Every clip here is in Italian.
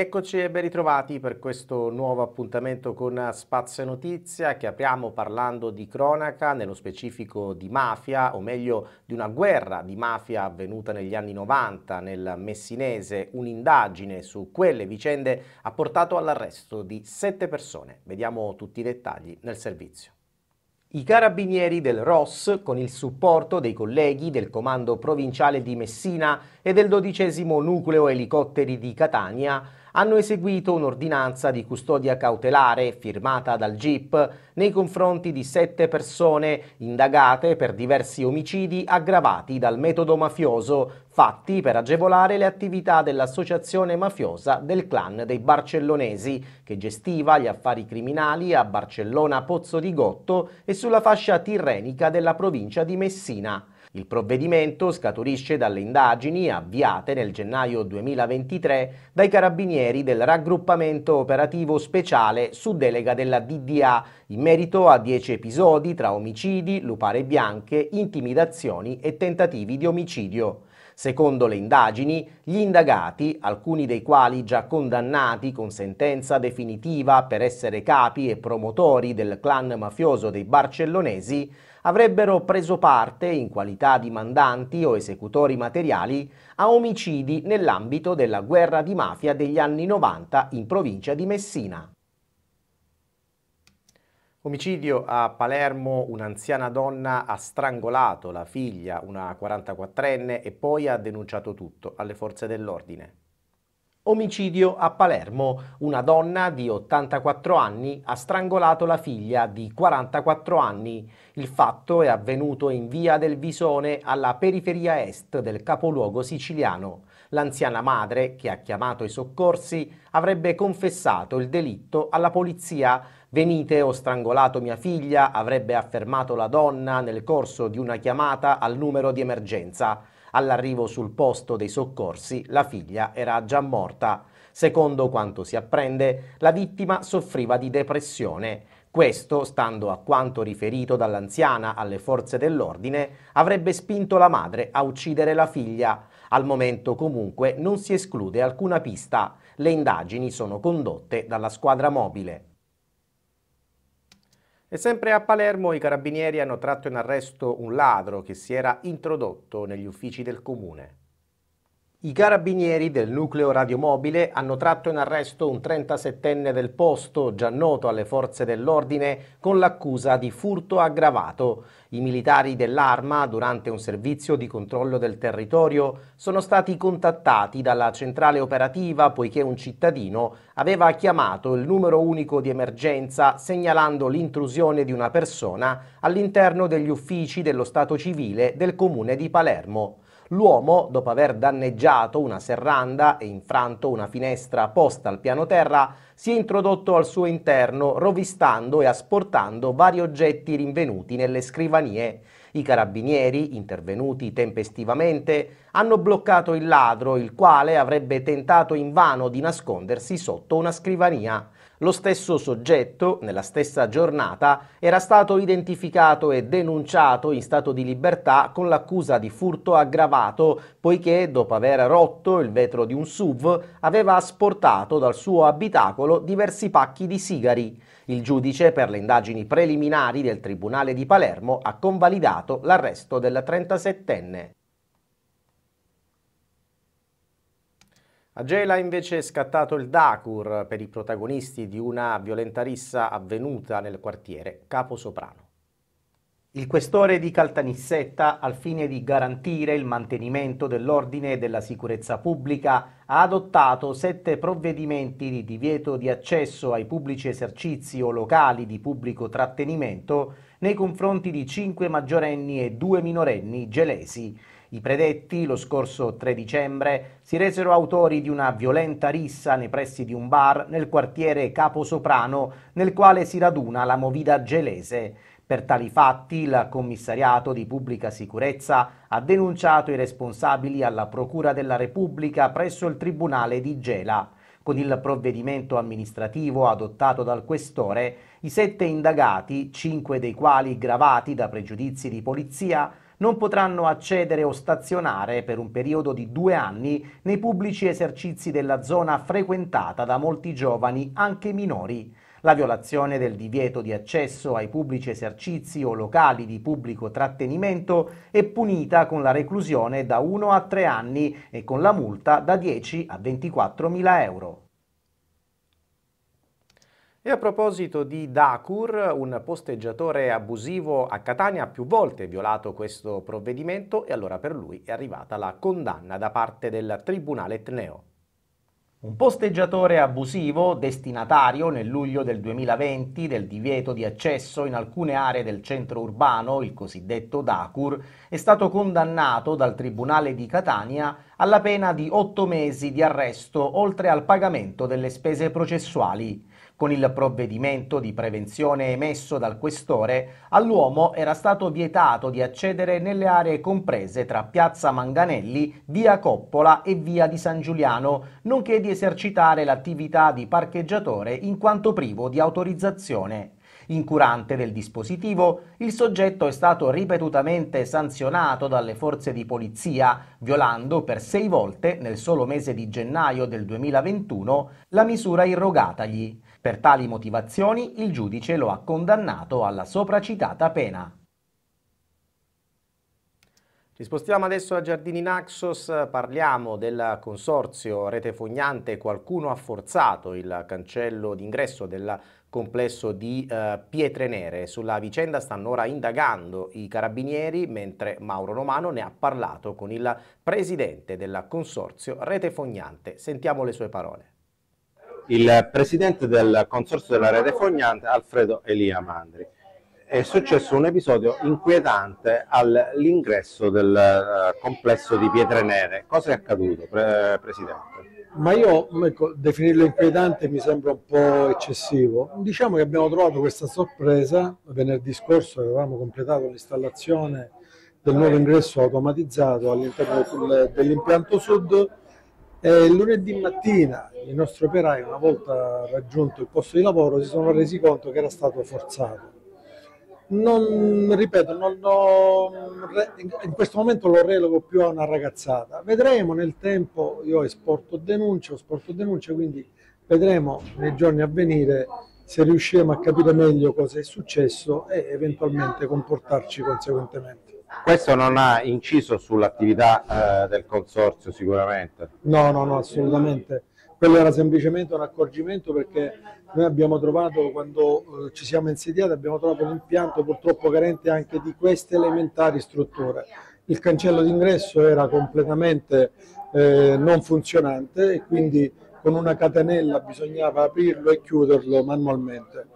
Eccoci e ben ritrovati per questo nuovo appuntamento con Spazio Notizia che apriamo parlando di cronaca, nello specifico di mafia, o meglio di una guerra di mafia avvenuta negli anni 90 nel Messinese. Un'indagine su quelle vicende ha portato all'arresto di sette persone. Vediamo tutti i dettagli nel servizio. I carabinieri del ROS, con il supporto dei colleghi del Comando Provinciale di Messina e del 12 Nucleo Elicotteri di Catania, hanno eseguito un'ordinanza di custodia cautelare firmata dal GIP nei confronti di sette persone indagate per diversi omicidi aggravati dal metodo mafioso fatti per agevolare le attività dell'associazione mafiosa del clan dei barcellonesi che gestiva gli affari criminali a Barcellona Pozzo di Gotto e sulla fascia tirrenica della provincia di Messina. Il provvedimento scaturisce dalle indagini avviate nel gennaio 2023 dai carabinieri del raggruppamento operativo speciale su delega della DDA in merito a dieci episodi tra omicidi, lupare bianche, intimidazioni e tentativi di omicidio. Secondo le indagini, gli indagati, alcuni dei quali già condannati con sentenza definitiva per essere capi e promotori del clan mafioso dei barcellonesi, avrebbero preso parte, in qualità di mandanti o esecutori materiali, a omicidi nell'ambito della guerra di mafia degli anni 90 in provincia di Messina. Omicidio a Palermo, un'anziana donna ha strangolato la figlia, una 44enne, e poi ha denunciato tutto alle forze dell'ordine. Omicidio a Palermo. Una donna di 84 anni ha strangolato la figlia di 44 anni. Il fatto è avvenuto in via del Visone alla periferia est del capoluogo siciliano. L'anziana madre, che ha chiamato i soccorsi, avrebbe confessato il delitto alla polizia. Venite, ho strangolato mia figlia, avrebbe affermato la donna nel corso di una chiamata al numero di emergenza. All'arrivo sul posto dei soccorsi la figlia era già morta. Secondo quanto si apprende, la vittima soffriva di depressione. Questo, stando a quanto riferito dall'anziana alle forze dell'ordine, avrebbe spinto la madre a uccidere la figlia. Al momento comunque non si esclude alcuna pista. Le indagini sono condotte dalla squadra mobile. E sempre a Palermo i carabinieri hanno tratto in arresto un ladro che si era introdotto negli uffici del comune. I carabinieri del nucleo radiomobile hanno tratto in arresto un 37enne del posto, già noto alle forze dell'ordine, con l'accusa di furto aggravato. I militari dell'Arma, durante un servizio di controllo del territorio, sono stati contattati dalla centrale operativa poiché un cittadino aveva chiamato il numero unico di emergenza segnalando l'intrusione di una persona all'interno degli uffici dello Stato civile del comune di Palermo. L'uomo, dopo aver danneggiato una serranda e infranto una finestra posta al piano terra, si è introdotto al suo interno rovistando e asportando vari oggetti rinvenuti nelle scrivanie. I carabinieri, intervenuti tempestivamente, hanno bloccato il ladro, il quale avrebbe tentato invano di nascondersi sotto una scrivania. Lo stesso soggetto, nella stessa giornata, era stato identificato e denunciato in stato di libertà con l'accusa di furto aggravato, poiché, dopo aver rotto il vetro di un SUV, aveva asportato dal suo abitacolo diversi pacchi di sigari. Il giudice per le indagini preliminari del Tribunale di Palermo ha convalidato l'arresto del 37enne. A Gela invece è scattato il Dacur per i protagonisti di una violenta rissa avvenuta nel quartiere Caposoprano. Il questore di Caltanissetta, al fine di garantire il mantenimento dell'ordine e della sicurezza pubblica, ha adottato sette provvedimenti di divieto di accesso ai pubblici esercizi o locali di pubblico trattenimento nei confronti di cinque maggiorenni e due minorenni gelesi. I predetti, lo scorso 3 dicembre, si resero autori di una violenta rissa nei pressi di un bar nel quartiere Caposoprano, nel quale si raduna la movida gelese. Per tali fatti il commissariato di pubblica sicurezza ha denunciato i responsabili alla Procura della Repubblica presso il Tribunale di Gela. Con il provvedimento amministrativo adottato dal questore, i sette indagati, cinque dei quali gravati da pregiudizi di polizia, non potranno accedere o stazionare per un periodo di due anni nei pubblici esercizi della zona frequentata da molti giovani, anche minori la violazione del divieto di accesso ai pubblici esercizi o locali di pubblico trattenimento è punita con la reclusione da 1 a 3 anni e con la multa da 10 a 24 mila euro. E a proposito di Dacur, un posteggiatore abusivo a Catania ha più volte violato questo provvedimento e allora per lui è arrivata la condanna da parte del Tribunale Etneo. Un posteggiatore abusivo, destinatario nel luglio del 2020 del divieto di accesso in alcune aree del centro urbano, il cosiddetto Dakur, è stato condannato dal Tribunale di Catania alla pena di otto mesi di arresto oltre al pagamento delle spese processuali. Con il provvedimento di prevenzione emesso dal questore, all'uomo era stato vietato di accedere nelle aree comprese tra Piazza Manganelli, Via Coppola e Via di San Giuliano, nonché di esercitare l'attività di parcheggiatore in quanto privo di autorizzazione. Incurante del dispositivo, il soggetto è stato ripetutamente sanzionato dalle forze di polizia, violando per sei volte, nel solo mese di gennaio del 2021, la misura irrogatagli. Per tali motivazioni il giudice lo ha condannato alla sopracitata pena. Rispostiamo adesso a Giardini Naxos, parliamo del consorzio Rete Fognante, qualcuno ha forzato il cancello d'ingresso del complesso di eh, Pietre Nere. Sulla vicenda stanno ora indagando i carabinieri, mentre Mauro Romano ne ha parlato con il presidente del consorzio Rete Fognante. Sentiamo le sue parole il presidente del Consorzio della Rete Fognante, Alfredo Elia Mandri. È successo un episodio inquietante all'ingresso del eh, complesso di Pietre Nere. Cosa è accaduto, pre Presidente? ma io ecco, definirlo inquietante mi sembra un po' eccessivo. Diciamo che abbiamo trovato questa sorpresa venerdì scorso, avevamo completato l'installazione del nuovo ingresso automatizzato all'interno dell'impianto sud e lunedì mattina i nostri operai, una volta raggiunto il posto di lavoro, si sono resi conto che era stato forzato. Non, ripeto, non ho, in questo momento lo relogo più a una ragazzata. Vedremo nel tempo, io esporto denuncia, ho sporto quindi vedremo nei giorni a venire se riusciremo a capire meglio cosa è successo e eventualmente comportarci conseguentemente. Questo non ha inciso sull'attività eh, del consorzio sicuramente? No, no, no, assolutamente. Quello era semplicemente un accorgimento perché noi abbiamo trovato, quando eh, ci siamo insediati, abbiamo trovato un impianto purtroppo carente anche di queste elementari strutture. Il cancello d'ingresso era completamente eh, non funzionante e quindi con una catenella bisognava aprirlo e chiuderlo manualmente.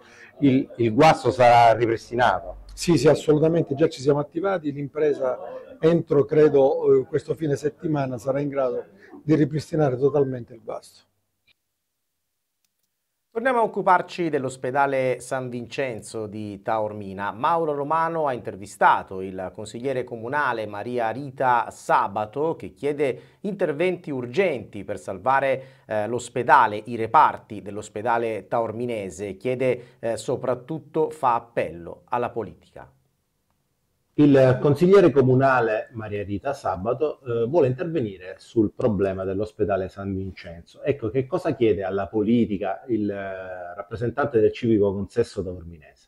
il, il guasto sarà ripristinato? Sì, sì, assolutamente, già ci siamo attivati, l'impresa entro credo eh, questo fine settimana sarà in grado di ripristinare totalmente il basto. Torniamo a occuparci dell'ospedale San Vincenzo di Taormina. Mauro Romano ha intervistato il consigliere comunale Maria Rita Sabato che chiede interventi urgenti per salvare eh, l'ospedale, i reparti dell'ospedale taorminese. Chiede eh, soprattutto, fa appello alla politica. Il consigliere comunale Maria Rita Sabato eh, vuole intervenire sul problema dell'ospedale San Vincenzo. Ecco, che cosa chiede alla politica il eh, rappresentante del civico consesso taorminese?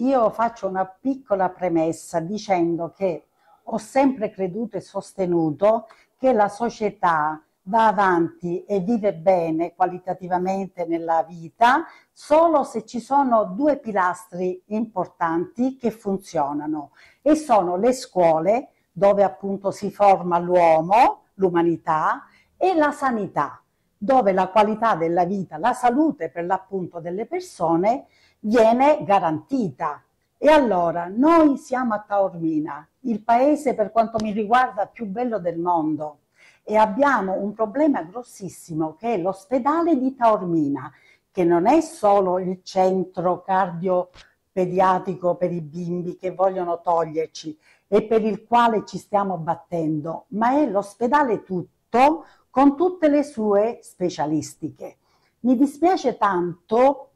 Io faccio una piccola premessa dicendo che ho sempre creduto e sostenuto che la società va avanti e vive bene qualitativamente nella vita solo se ci sono due pilastri importanti che funzionano e sono le scuole dove appunto si forma l'uomo, l'umanità e la sanità dove la qualità della vita, la salute per l'appunto delle persone viene garantita. E allora noi siamo a Taormina, il paese per quanto mi riguarda più bello del mondo, e abbiamo un problema grossissimo che è l'ospedale di Taormina, che non è solo il centro cardiopediatrico per i bimbi che vogliono toglierci e per il quale ci stiamo battendo, ma è l'ospedale tutto con tutte le sue specialistiche. Mi dispiace tanto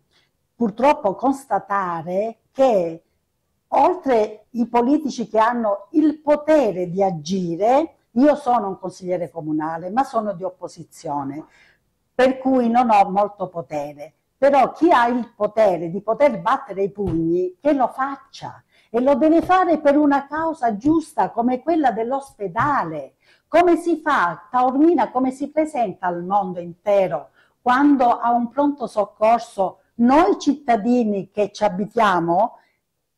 purtroppo constatare che oltre i politici che hanno il potere di agire, io sono un consigliere comunale, ma sono di opposizione, per cui non ho molto potere. Però chi ha il potere di poter battere i pugni, che lo faccia e lo deve fare per una causa giusta come quella dell'ospedale. Come si fa Taormina, come si presenta al mondo intero quando ha un pronto soccorso noi cittadini che ci abitiamo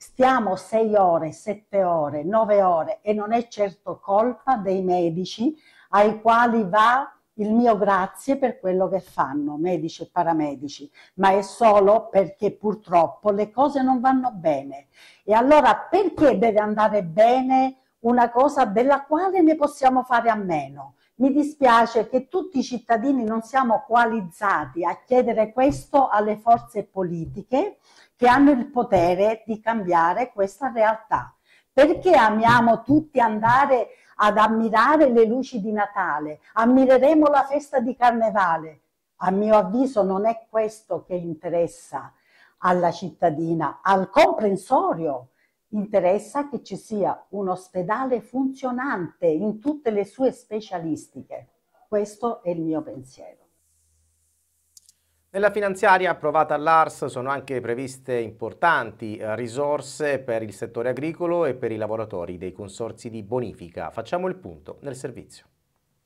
stiamo 6 ore, 7 ore, 9 ore e non è certo colpa dei medici ai quali va il mio grazie per quello che fanno, medici e paramedici, ma è solo perché purtroppo le cose non vanno bene. E allora perché deve andare bene una cosa della quale ne possiamo fare a meno? Mi dispiace che tutti i cittadini non siamo coalizzati a chiedere questo alle forze politiche che hanno il potere di cambiare questa realtà. Perché amiamo tutti andare ad ammirare le luci di Natale? Ammireremo la festa di Carnevale? A mio avviso non è questo che interessa alla cittadina, al comprensorio interessa che ci sia un ospedale funzionante in tutte le sue specialistiche. Questo è il mio pensiero. Nella finanziaria approvata all'ARS sono anche previste importanti eh, risorse per il settore agricolo e per i lavoratori dei consorzi di bonifica. Facciamo il punto nel servizio.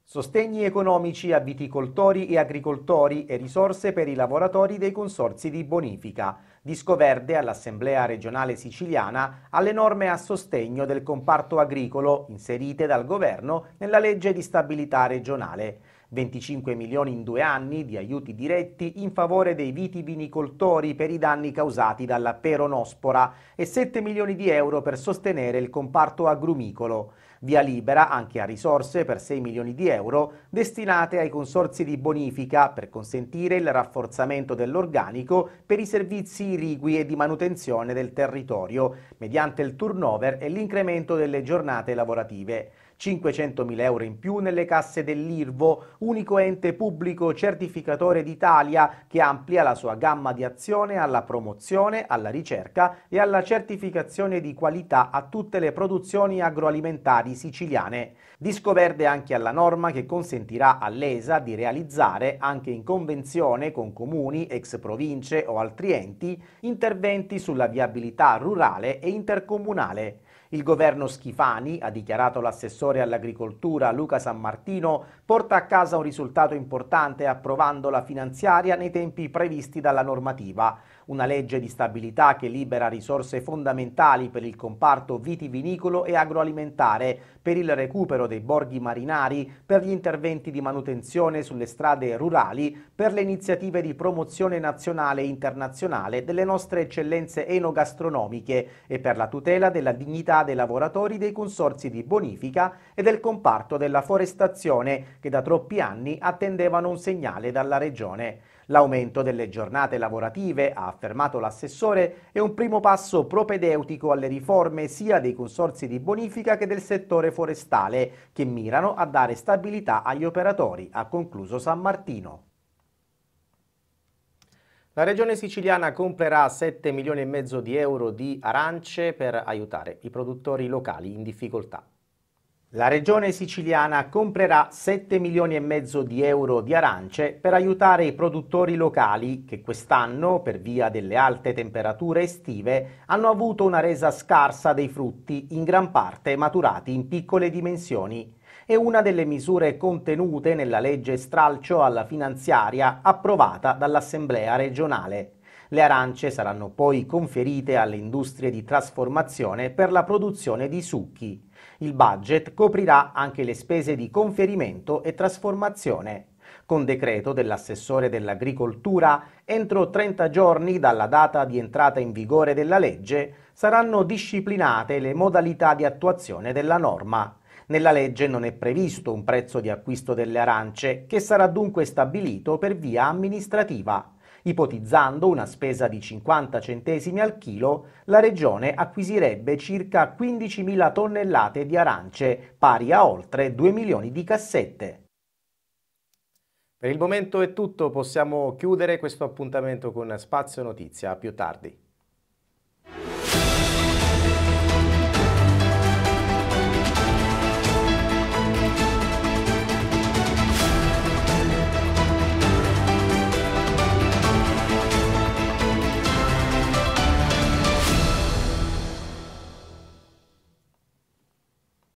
Sostegni economici a viticoltori e agricoltori e risorse per i lavoratori dei consorzi di bonifica. Discoverde all'Assemblea regionale siciliana alle norme a sostegno del comparto agricolo inserite dal Governo nella legge di stabilità regionale. 25 milioni in due anni di aiuti diretti in favore dei vitivinicoltori per i danni causati dalla peronospora e 7 milioni di euro per sostenere il comparto agrumicolo. Via libera anche a risorse per 6 milioni di euro destinate ai consorzi di bonifica per consentire il rafforzamento dell'organico per i servizi irrigui e di manutenzione del territorio mediante il turnover e l'incremento delle giornate lavorative. 500.000 euro in più nelle casse dell'IRVO, unico ente pubblico certificatore d'Italia che amplia la sua gamma di azione alla promozione, alla ricerca e alla certificazione di qualità a tutte le produzioni agroalimentari siciliane. Disco verde anche alla norma che consentirà all'ESA di realizzare, anche in convenzione con comuni, ex province o altri enti, interventi sulla viabilità rurale e intercomunale. Il governo Schifani, ha dichiarato l'assessore all'agricoltura Luca San Martino, porta a casa un risultato importante approvando la finanziaria nei tempi previsti dalla normativa. Una legge di stabilità che libera risorse fondamentali per il comparto vitivinicolo e agroalimentare, per il recupero dei borghi marinari, per gli interventi di manutenzione sulle strade rurali, per le iniziative di promozione nazionale e internazionale delle nostre eccellenze enogastronomiche e per la tutela della dignità mobilità dei lavoratori dei consorzi di bonifica e del comparto della forestazione che da troppi anni attendevano un segnale dalla Regione. L'aumento delle giornate lavorative, ha affermato l'assessore, è un primo passo propedeutico alle riforme sia dei consorzi di bonifica che del settore forestale, che mirano a dare stabilità agli operatori, ha concluso San Martino. La regione siciliana comprerà 7 milioni e mezzo di euro di arance per aiutare i produttori locali in difficoltà. La regione siciliana comprerà 7 milioni e mezzo di euro di arance per aiutare i produttori locali che quest'anno, per via delle alte temperature estive, hanno avuto una resa scarsa dei frutti, in gran parte maturati in piccole dimensioni è una delle misure contenute nella legge stralcio alla finanziaria approvata dall'Assemblea regionale. Le arance saranno poi conferite alle industrie di trasformazione per la produzione di succhi. Il budget coprirà anche le spese di conferimento e trasformazione. Con decreto dell'assessore dell'agricoltura, entro 30 giorni dalla data di entrata in vigore della legge saranno disciplinate le modalità di attuazione della norma. Nella legge non è previsto un prezzo di acquisto delle arance, che sarà dunque stabilito per via amministrativa. Ipotizzando una spesa di 50 centesimi al chilo, la regione acquisirebbe circa 15.000 tonnellate di arance, pari a oltre 2 milioni di cassette. Per il momento è tutto, possiamo chiudere questo appuntamento con Spazio Notizia, a più tardi.